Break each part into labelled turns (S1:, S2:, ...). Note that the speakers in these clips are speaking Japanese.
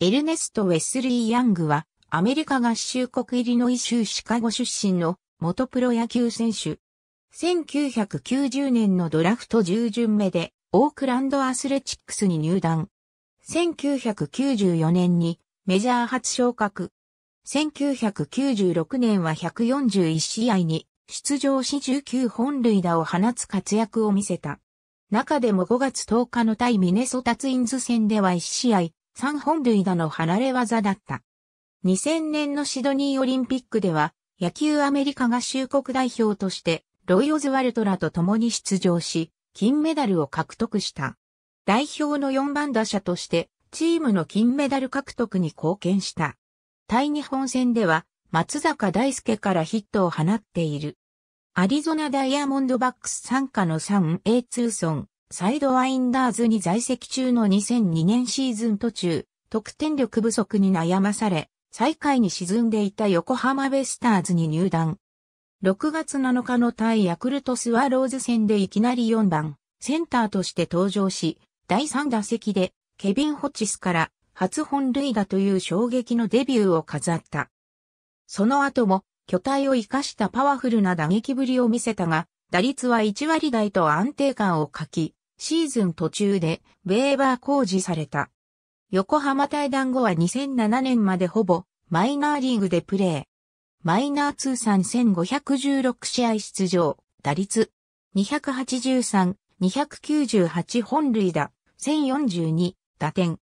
S1: エルネスト・ウェスリー・ヤングは、アメリカ合衆国イリノイ州シカゴ出身の元プロ野球選手。1990年のドラフト10巡目で、オークランドアスレチックスに入団。1994年にメジャー初昇格。1996年は141試合に出場し19本塁打を放つ活躍を見せた。中でも5月10日の対ミネソタツインズ戦では1試合3本塁打の離れ技だった。2000年のシドニーオリンピックでは、野球アメリカ合衆国代表として、ロイ・オズワルトらと共に出場し、金メダルを獲得した。代表の4番打者として、チームの金メダル獲得に貢献した。対日本戦では、松坂大輔からヒットを放っている。アリゾナダイヤモンドバックス参加の 3A 2村。サイドワインダーズに在籍中の2002年シーズン途中、得点力不足に悩まされ、最下位に沈んでいた横浜ベスターズに入団。6月7日の対ヤクルトスワローズ戦でいきなり4番、センターとして登場し、第3打席で、ケビン・ホチスから初本塁打という衝撃のデビューを飾った。その後も、巨体を生かしたパワフルな打撃ぶりを見せたが、打率は1割台と安定感を欠き、シーズン途中でウェーバー工事された。横浜対談後は2007年までほぼマイナーリーグでプレー。マイナー通算1516試合出場、打率283、298本塁打、1042打点。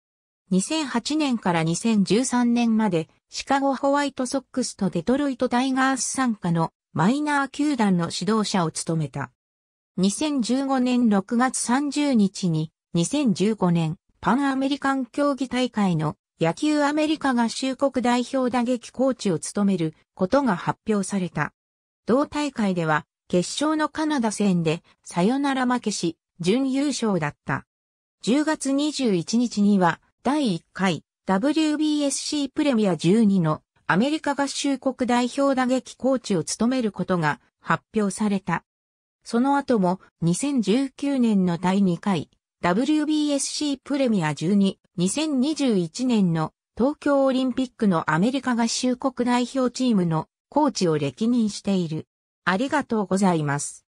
S1: 2008年から2013年までシカゴホワイトソックスとデトロイトタイガース参加のマイナー球団の指導者を務めた。2015年6月30日に、2015年、パンアメリカン競技大会の野球アメリカ合衆国代表打撃コーチを務めることが発表された。同大会では、決勝のカナダ戦でサヨナラ負けし、準優勝だった。10月21日には、第1回 WBSC プレミア12のアメリカ合衆国代表打撃コーチを務めることが発表された。その後も2019年の第2回 WBSC プレミア12、2021年の東京オリンピックのアメリカ合衆国代表チームのコーチを歴任している。ありがとうございます。